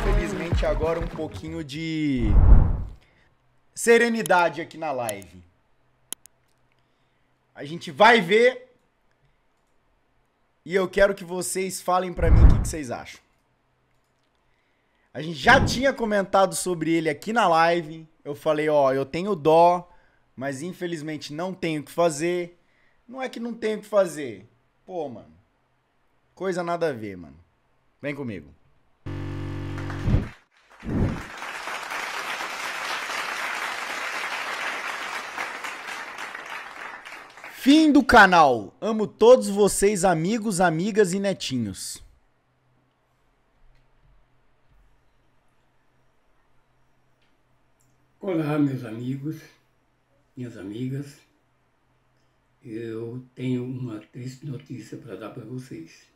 Infelizmente agora um pouquinho de serenidade aqui na live. A gente vai ver e eu quero que vocês falem para mim o que, que vocês acham. A gente já tinha comentado sobre ele aqui na live. Eu falei, ó, eu tenho dó, mas infelizmente não tenho o que fazer. Não é que não tenho o que fazer. Pô, mano. Coisa nada a ver, mano. Vem comigo. Fim do canal. Amo todos vocês, amigos, amigas e netinhos. Olá, meus amigos, minhas amigas. Eu tenho uma triste notícia para dar para vocês.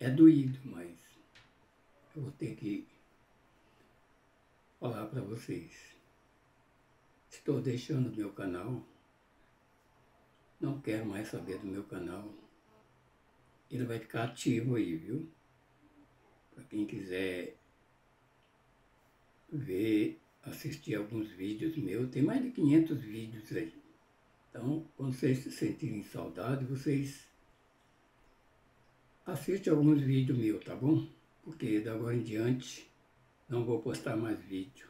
É doído, mas eu vou ter que falar para vocês. Estou deixando meu canal. Não quero mais saber do meu canal. Ele vai ficar ativo aí, viu? Para quem quiser ver, assistir alguns vídeos meus, tem mais de 500 vídeos aí. Então, quando vocês se sentirem saudade, vocês Assiste alguns vídeos meus, tá bom? Porque da agora em diante não vou postar mais vídeo.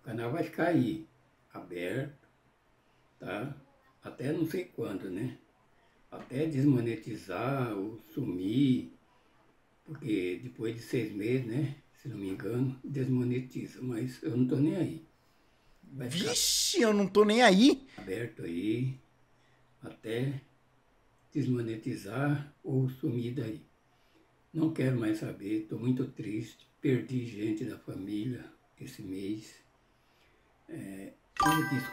O canal vai ficar aí, aberto, tá? Até não sei quando, né? Até desmonetizar ou sumir, porque depois de seis meses, né? Se não me engano, desmonetiza, mas eu não tô nem aí. Vixe, eu não tô nem aí! Aberto aí, até desmonetizar ou sumir daí. Não quero mais saber, estou muito triste, perdi gente da família esse mês. É,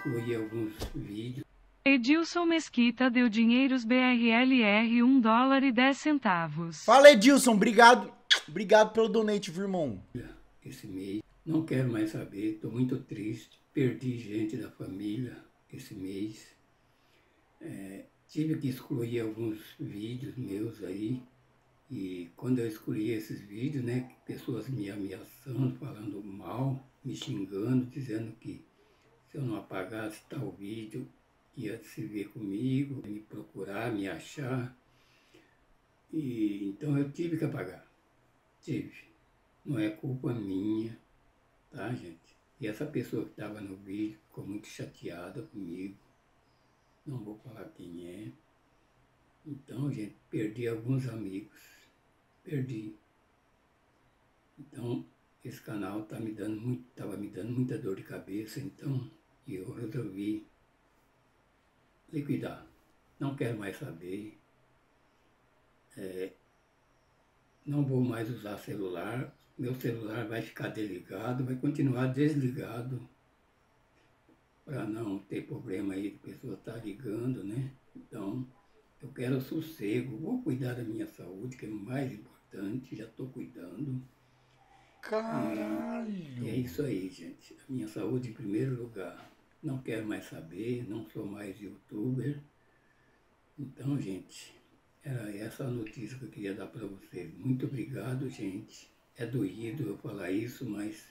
tive alguns vídeos. Edilson Mesquita deu dinheiros BRLR 1 dólar e 10 centavos. Fala Edilson, obrigado. Obrigado pelo donate, viu, irmão. Esse mês, não quero mais saber, estou muito triste, perdi gente da família esse mês. É, Tive que excluir alguns vídeos meus aí, e quando eu excluí esses vídeos, né, pessoas me ameaçando, falando mal, me xingando, dizendo que se eu não apagasse tal vídeo, ia se ver comigo, me procurar, me achar. E, então eu tive que apagar. Tive. Não é culpa minha, tá, gente? E essa pessoa que estava no vídeo ficou muito chateada comigo não vou falar quem é. Então, gente, perdi alguns amigos. Perdi. Então, esse canal tá me dando muito, tava me dando muita dor de cabeça, então eu resolvi liquidar. Não quero mais saber. É, não vou mais usar celular. Meu celular vai ficar desligado, vai continuar desligado para não ter problema aí de pessoa estar tá ligando, né? Então, eu quero sossego, vou cuidar da minha saúde, que é o mais importante, já estou cuidando. Caralho! E é isso aí, gente. A minha saúde em primeiro lugar. Não quero mais saber, não sou mais youtuber. Então, gente, era essa a notícia que eu queria dar para vocês. Muito obrigado, gente. É doído eu falar isso, mas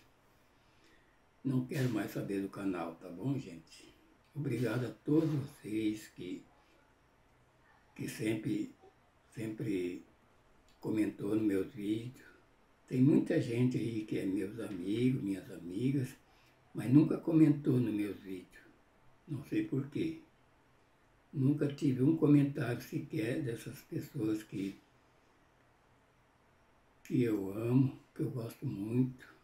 não quero mais saber do canal, tá bom, gente? Obrigado a todos vocês que, que sempre, sempre comentou nos meus vídeos. Tem muita gente aí que é meus amigos, minhas amigas, mas nunca comentou nos meus vídeos. Não sei porquê. Nunca tive um comentário sequer dessas pessoas que, que eu amo, que eu gosto muito.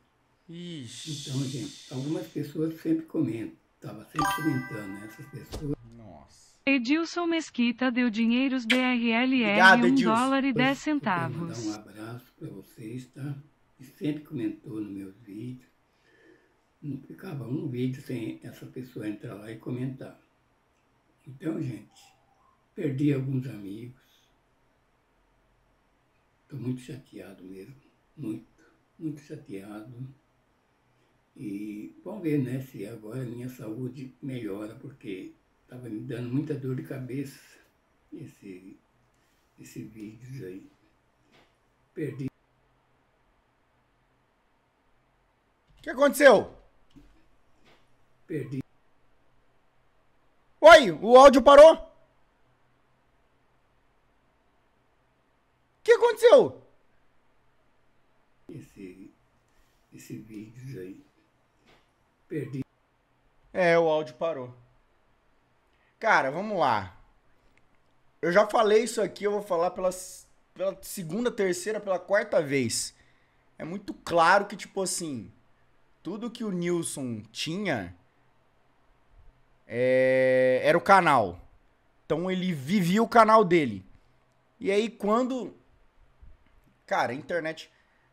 Ixi. Então, gente, algumas pessoas sempre comentam, estava sempre comentando, né? Essas pessoas. Nossa. Edilson Mesquita deu dinheiros BRLL Obrigado, 1 Edilson. dólar e 10 centavos. Eu mandar um abraço para vocês, tá? E sempre comentou nos meus vídeos. Não ficava um vídeo sem essa pessoa entrar lá e comentar. Então, gente, perdi alguns amigos. Estou muito chateado mesmo. Muito, muito chateado. E vamos ver, né, se agora minha saúde melhora, porque estava me dando muita dor de cabeça esse, esse vídeo aí. Perdi. O que aconteceu? Perdi. Oi, o áudio parou? O que aconteceu? Esse, esse vídeo aí. Perdi. É, o áudio parou. Cara, vamos lá. Eu já falei isso aqui, eu vou falar pela, pela segunda, terceira, pela quarta vez. É muito claro que, tipo assim, tudo que o Nilson tinha é, era o canal. Então ele vivia o canal dele. E aí quando. Cara, a internet.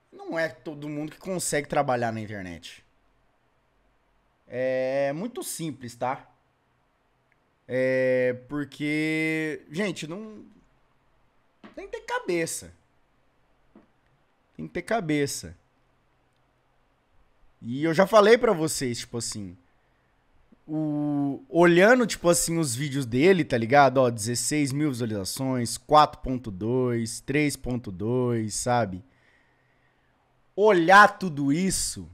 Não é todo mundo que consegue trabalhar na internet. É, é muito simples, tá? É porque, gente, não tem que ter cabeça. Tem que ter cabeça. E eu já falei para vocês, tipo assim, o olhando tipo assim os vídeos dele, tá ligado? Ó, 16 mil visualizações, 4.2, 3.2, sabe? Olhar tudo isso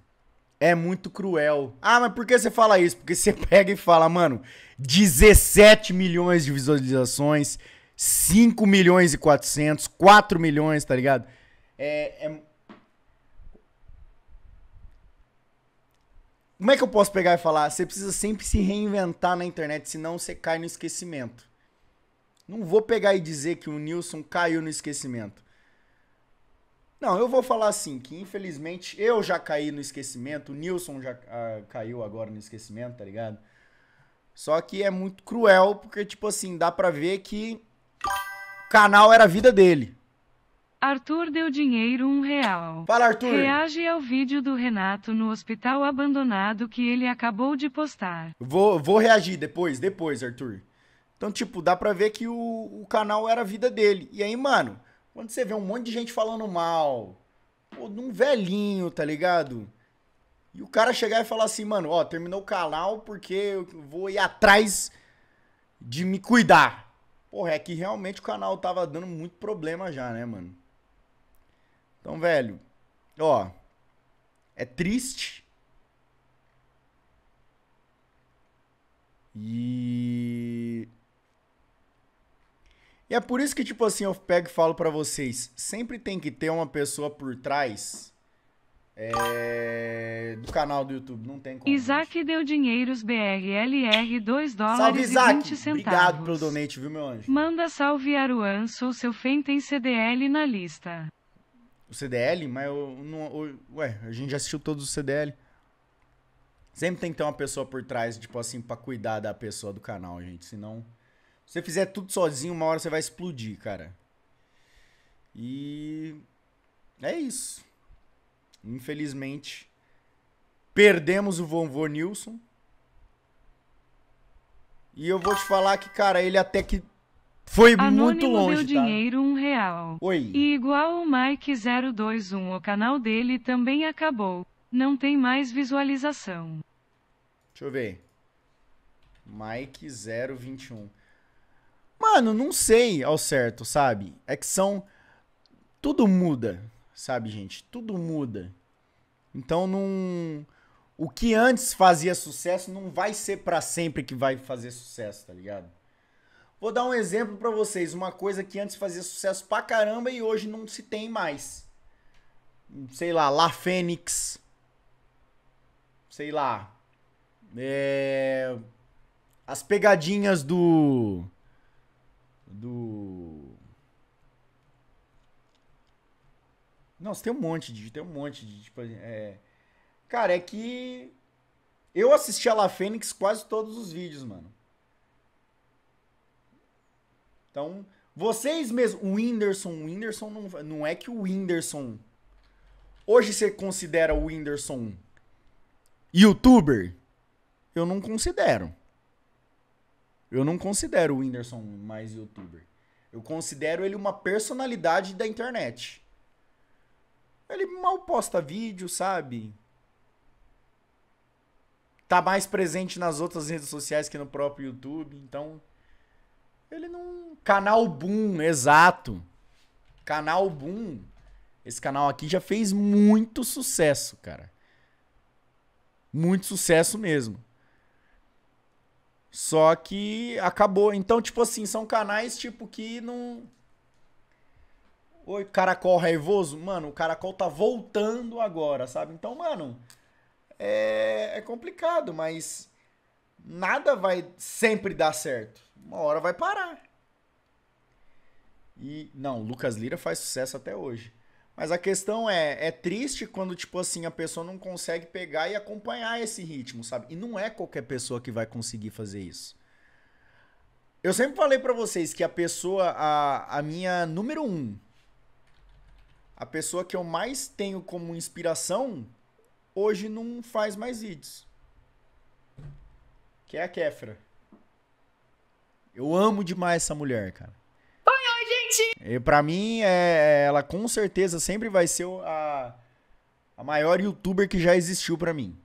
é muito cruel. Ah, mas por que você fala isso? Porque você pega e fala, mano, 17 milhões de visualizações, 5 milhões e 400, 4 milhões, tá ligado? É, é... Como é que eu posso pegar e falar? Você precisa sempre se reinventar na internet, senão você cai no esquecimento. Não vou pegar e dizer que o Nilson caiu no esquecimento. Não, eu vou falar assim, que infelizmente eu já caí no esquecimento, o Nilson já ah, caiu agora no esquecimento, tá ligado? Só que é muito cruel, porque, tipo assim, dá pra ver que o canal era a vida dele. Arthur deu dinheiro um real. Fala, Arthur. Reage ao vídeo do Renato no hospital abandonado que ele acabou de postar. Vou, vou reagir depois, depois, Arthur. Então, tipo, dá pra ver que o, o canal era a vida dele. E aí, mano, quando você vê um monte de gente falando mal, pô, de um velhinho, tá ligado? E o cara chegar e falar assim, mano, ó, terminou o canal porque eu vou ir atrás de me cuidar. Porra, é que realmente o canal tava dando muito problema já, né, mano? Então, velho, ó, é triste. E e é por isso que, tipo assim, eu pego e falo para vocês, sempre tem que ter uma pessoa por trás é, do canal do YouTube, não tem como. Isaac gente. deu dinheiros BRLR 2 dólares salve, Isaac. 20 centavos. Obrigado pelo donate, viu, meu anjo? Manda salve Aruan, sou seu fã tem CDL na lista. O CDL? Mas eu não... Eu, ué, a gente já assistiu todos os CDL. Sempre tem que ter uma pessoa por trás, tipo assim, pra cuidar da pessoa do canal, gente, senão você fizer tudo sozinho, uma hora você vai explodir, cara. E é isso. Infelizmente, perdemos o vovô Nilson. E eu vou te falar que, cara, ele até que foi Anônimo muito longe, meu tá? dinheiro um real. Oi. E igual o Mike 021, o canal dele também acabou. Não tem mais visualização. Deixa eu ver. Mike 021. Mano, não sei ao certo, sabe? É que são. Tudo muda, sabe, gente? Tudo muda. Então não. O que antes fazia sucesso não vai ser para sempre que vai fazer sucesso, tá ligado? Vou dar um exemplo para vocês, uma coisa que antes fazia sucesso pra caramba e hoje não se tem mais. Sei lá, La Fênix. Sei lá. É... As pegadinhas do do Nossa, tem um monte de. Tem um monte de. Tipo, é... Cara, é que. Eu assisti a La Fênix quase todos os vídeos, mano. Então, vocês mesmos. O Whindersson. O Whindersson não, não é que o Whindersson. Hoje você considera o Whindersson youtuber? Eu não considero. Eu não considero o Whindersson mais youtuber. Eu considero ele uma personalidade da internet. Ele mal posta vídeo, sabe? Tá mais presente nas outras redes sociais que no próprio YouTube, então ele não canal boom, exato. Canal boom. Esse canal aqui já fez muito sucesso, cara. Muito sucesso mesmo. Só que acabou. Então, tipo assim, são canais tipo que não. Oi, caracol raivoso? Mano, o caracol tá voltando agora, sabe? Então, mano, é, é complicado, mas nada vai sempre dar certo. Uma hora vai parar. E, não, Lucas Lira faz sucesso até hoje. Mas a questão é, é triste quando, tipo assim, a pessoa não consegue pegar e acompanhar esse ritmo, sabe? E não é qualquer pessoa que vai conseguir fazer isso. Eu sempre falei para vocês que a pessoa, a, a minha número um, a pessoa que eu mais tenho como inspiração, hoje não faz mais vídeos. Que é a Kefra. Eu amo demais essa mulher, cara. E pra mim, é, é, ela com certeza sempre vai ser a, a maior youtuber que já existiu pra mim.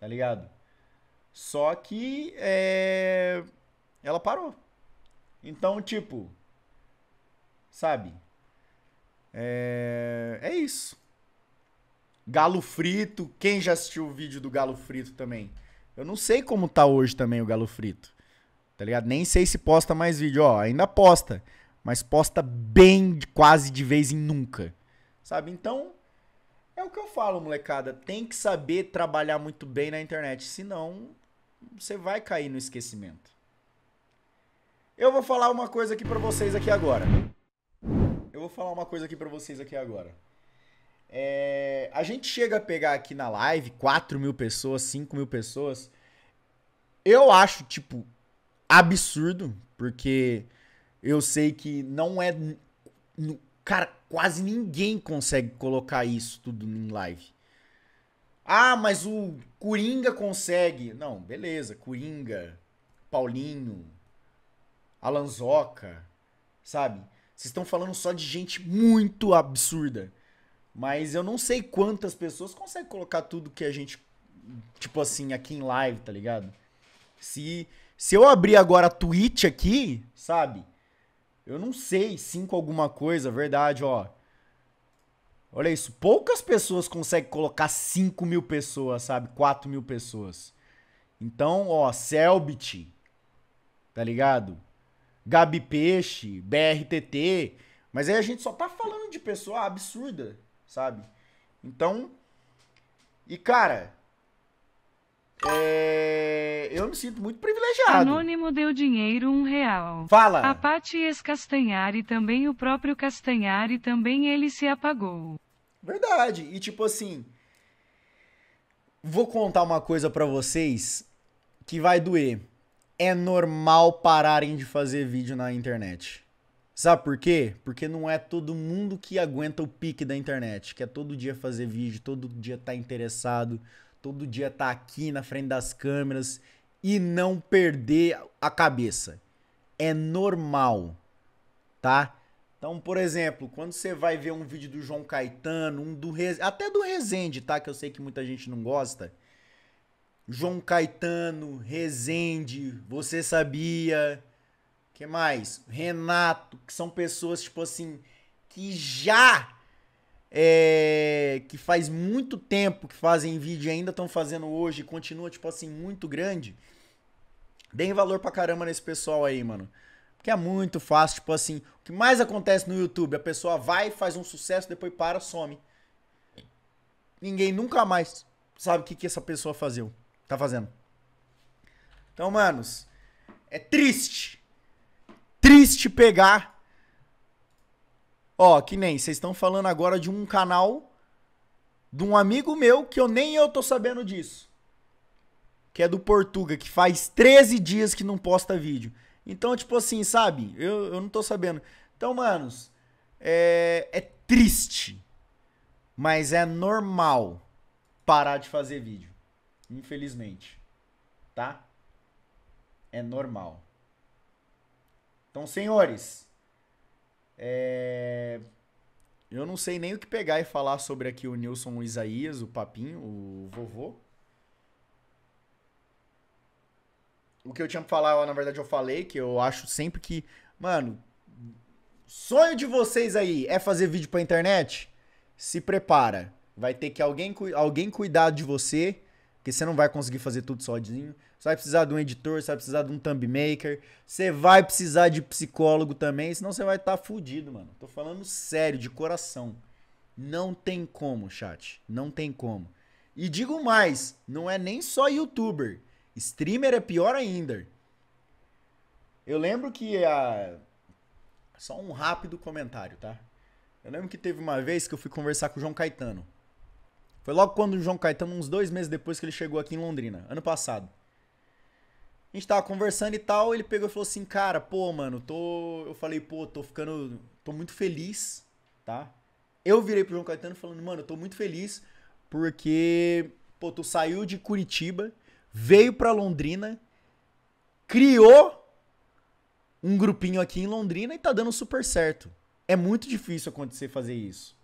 Tá ligado? Só que é, ela parou. Então, tipo, sabe? É, é isso. Galo frito. Quem já assistiu o vídeo do galo frito também? Eu não sei como tá hoje também o galo frito. Tá ligado? Nem sei se posta mais vídeo. Ó, ainda posta mas posta bem quase de vez em nunca. Sabe? Então, é o que eu falo, molecada. Tem que saber trabalhar muito bem na internet, senão você vai cair no esquecimento. Eu vou falar uma coisa aqui para vocês aqui agora. Eu vou falar uma coisa aqui para vocês aqui agora. É, a gente chega a pegar aqui na live 4 mil pessoas, 5 mil pessoas. Eu acho, tipo, absurdo, porque eu sei que não é. Cara, quase ninguém consegue colocar isso tudo em live. Ah, mas o Coringa consegue. Não, beleza. Coringa, Paulinho, Alanzoca, sabe? Vocês estão falando só de gente muito absurda. Mas eu não sei quantas pessoas conseguem colocar tudo que a gente, tipo assim, aqui em live, tá ligado? Se, se eu abrir agora a Twitch aqui, sabe? Eu não sei, cinco alguma coisa, verdade, ó. Olha isso, poucas pessoas conseguem colocar 5 mil pessoas, sabe? 4 mil pessoas. Então, ó, Selbit, tá ligado? Gabi Peixe, BRTT. Mas aí a gente só tá falando de pessoa absurda, sabe? Então, e cara, é... Eu me sinto muito privilegiado. Anônimo deu dinheiro um real. Fala. A Paty escastanhari também, o próprio Castanhari também, ele se apagou. Verdade. E tipo assim, vou contar uma coisa para vocês que vai doer. É normal pararem de fazer vídeo na internet. Sabe por quê? Porque não é todo mundo que aguenta o pique da internet, que é todo dia fazer vídeo, todo dia tá interessado, todo dia estar tá aqui na frente das câmeras e não perder a cabeça. É normal, tá? Então, por exemplo, quando você vai ver um vídeo do João Caetano, um do Re... até do Rezende, tá? Que eu sei que muita gente não gosta. João Caetano, Rezende, você sabia? Que mais? Renato, que são pessoas tipo assim que já é, que faz muito tempo que fazem vídeo e ainda estão fazendo hoje, continua, tipo assim, muito grande, deem valor pra caramba nesse pessoal aí, mano. Porque é muito fácil, tipo assim, o que mais acontece no YouTube, a pessoa vai, faz um sucesso, depois para, some. Ninguém nunca mais sabe o que, que essa pessoa fazia, tá fazendo. Então, manos, é triste. Triste pegar Ó, que nem vocês estão falando agora de um canal de um amigo meu que eu nem eu tô sabendo disso. Que é do Portuga, que faz 13 dias que não posta vídeo. Então, tipo assim, sabe? Eu, eu não tô sabendo. Então, manos, é, é triste, mas é normal parar de fazer vídeo. Infelizmente. Tá? É normal. Então, senhores, é... Eu não sei nem o que pegar e falar sobre aqui o Nilson o Isaías, o Papinho, o vovô. O que eu tinha pra falar, na verdade, eu falei, que eu acho sempre que. Mano, sonho de vocês aí é fazer vídeo pra internet? Se prepara. Vai ter que alguém, alguém cuidar de você porque você não vai conseguir fazer tudo sozinho. Você vai precisar de um editor, você vai precisar de um thumb maker, você vai precisar de psicólogo também, senão você vai estar tá fudido, mano. Tô falando sério, de coração. Não tem como, chat. Não tem como. E digo mais, não é nem só youtuber. Streamer é pior ainda. Eu lembro que a. Só um rápido comentário, tá? Eu lembro que teve uma vez que eu fui conversar com o João Caetano. Foi logo quando o João Caetano, uns dois meses depois que ele chegou aqui em Londrina, ano passado. A gente tava conversando e tal, ele pegou e falou assim, cara, pô, mano, tô. Eu falei, pô, tô ficando. tô muito feliz, tá? Eu virei pro João Caetano falando, mano, eu tô muito feliz porque, pô, tu saiu de Curitiba, veio pra Londrina, criou um grupinho aqui em Londrina e tá dando super certo. É muito difícil acontecer fazer isso.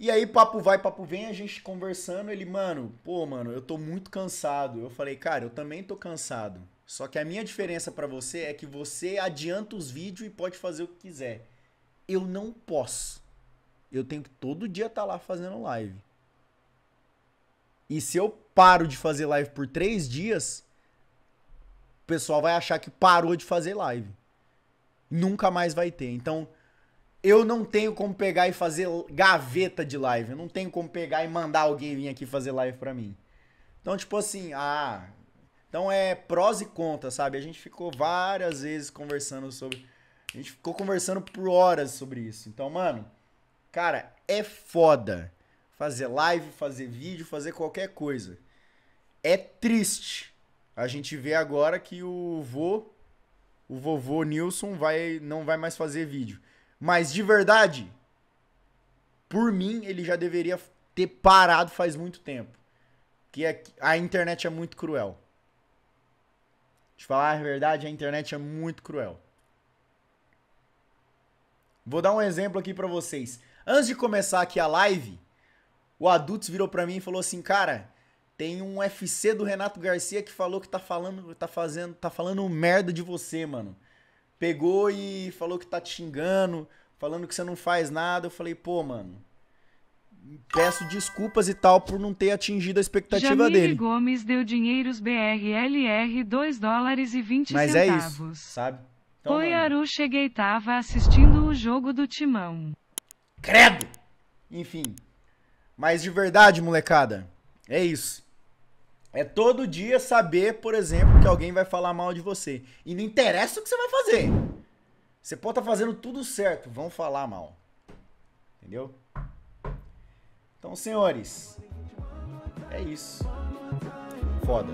E aí, papo vai, papo vem, a gente conversando. Ele, mano, pô, mano, eu tô muito cansado. Eu falei, cara, eu também tô cansado. Só que a minha diferença para você é que você adianta os vídeos e pode fazer o que quiser. Eu não posso. Eu tenho que todo dia estar tá lá fazendo live. E se eu paro de fazer live por três dias, o pessoal vai achar que parou de fazer live. Nunca mais vai ter. Então, eu não tenho como pegar e fazer gaveta de live. Eu não tenho como pegar e mandar alguém vir aqui fazer live pra mim. Então, tipo assim, ah. Então é prós e contras, sabe? A gente ficou várias vezes conversando sobre. A gente ficou conversando por horas sobre isso. Então, mano, cara, é foda fazer live, fazer vídeo, fazer qualquer coisa. É triste. A gente vê agora que o vô, o vovô Nilson vai não vai mais fazer vídeo. Mas de verdade, por mim, ele já deveria ter parado faz muito tempo. Que é a internet é muito cruel. De falar a verdade, a internet é muito cruel. Vou dar um exemplo aqui para vocês. Antes de começar aqui a live, o Adults virou para mim e falou assim: "Cara, tem um FC do Renato Garcia que falou que tá falando, tá fazendo, tá falando merda de você, mano pegou e falou que tá te xingando, falando que você não faz nada. Eu falei, pô, mano, peço desculpas e tal por não ter atingido a expectativa Jamile dele. Gomes deu dinheiros BRLR 2 dólares e 20 Mas centavos. Mas é isso, sabe? Então, Oi, mano. Aru, cheguei tava assistindo o jogo do Timão. Credo! Enfim. Mas de verdade, molecada, é isso. É todo dia saber, por exemplo, que alguém vai falar mal de você. E não interessa o que você vai fazer. Você pode estar tá fazendo tudo certo, vão falar mal. Entendeu? Então, senhores, é isso. Foda.